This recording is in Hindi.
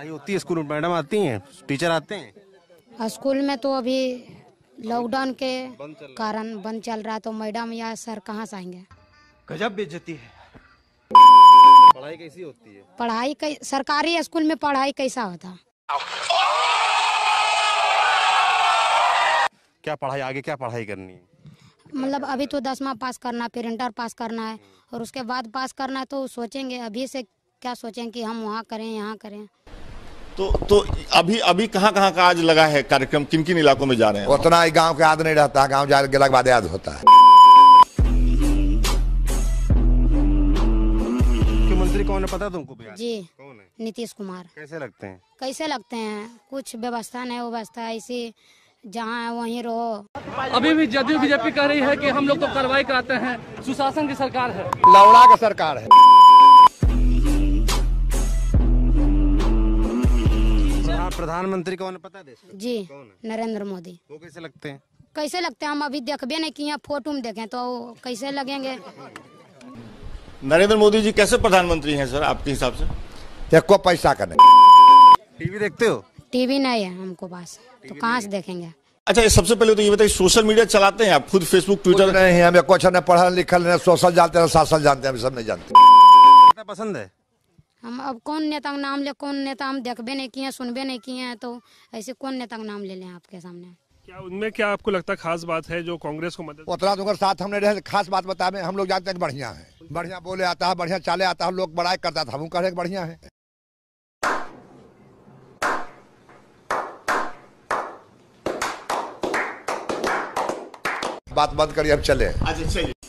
पढ़ाई होती है स्कूल में मैडम आती हैं टीचर आते हैं स्कूल में तो अभी लॉकडाउन के कारण बंद चल रहा है तो मैडम या सर कहाँ से आएंगे गजब बेचती है पढ़ाई कैसी होती है पढ़ाई कै... सरकारी स्कूल में पढ़ाई कैसा होता क्या पढ़ाई आगे क्या पढ़ाई करनी है मतलब अभी तो दसवा पास करना है फिर इंटर पास करना है और उसके बाद पास करना है तो सोचेंगे अभी से क्या सोचें कि हम वहाँ करें यहाँ करें तो तो अभी अभी कहाँ कहाँ का आज लगा है कार्यक्रम किन किन इलाकों में जा रहे हैं उतना ही गांव का याद नहीं रहता गांव जाने के बाद याद होता है मुख्यमंत्री कौन है पता तुमको बिहार जी कौन है नीतीश कुमार कैसे लगते हैं कैसे लगते हैं कुछ व्यवस्था नहीं व्यवस्था ऐसी जहाँ वहीं रहो अभी भी जदयू बीजेपी कह रही है कि हम लोग तो कार्रवाई कराते हैं सुशासन की सरकार है लौड़ा का सरकार है प्रधानमंत्री कौन है पता दे जी कौन है? नरेंद्र मोदी वो कैसे लगते हैं कैसे लगते हैं हम अभी देखे नहीं किए फोटो में देखे तो कैसे लगेंगे नरेंद्र मोदी जी कैसे प्रधानमंत्री हैं सर आपके हिसाब से देखो पैसा का नहीं टीवी देखते हो टीवी नहीं है हमको पास तो कहाँ से देखेंगे अच्छा ये सबसे पहले तो ये बताइए सोशल मीडिया चलाते हैं आप खुद फेसबुक ट्विटर नहीं हमें कुछ न पढ़ा लिखा न सोशल जानते हैं शासन जानते हैं हम सब नहीं जानते पसंद है हम अब कौन नेता का नाम ले कौन नेता हम देखबे नहीं किए सुनबे नहीं किए हैं तो ऐसे कौन नेता का नाम ले लें आपके सामने क्या उनमें क्या आपको लगता है खास बात है जो कांग्रेस को मदद उतना तो साथ हमने रहे खास बात बता हम लोग जानते हैं बढ़िया है बढ़िया बोले आता है बढ़िया चाले आता है लोग बड़ाई करता था हम कह रहे बढ़िया है बात बंद करिए अब चले अच्छा चलिए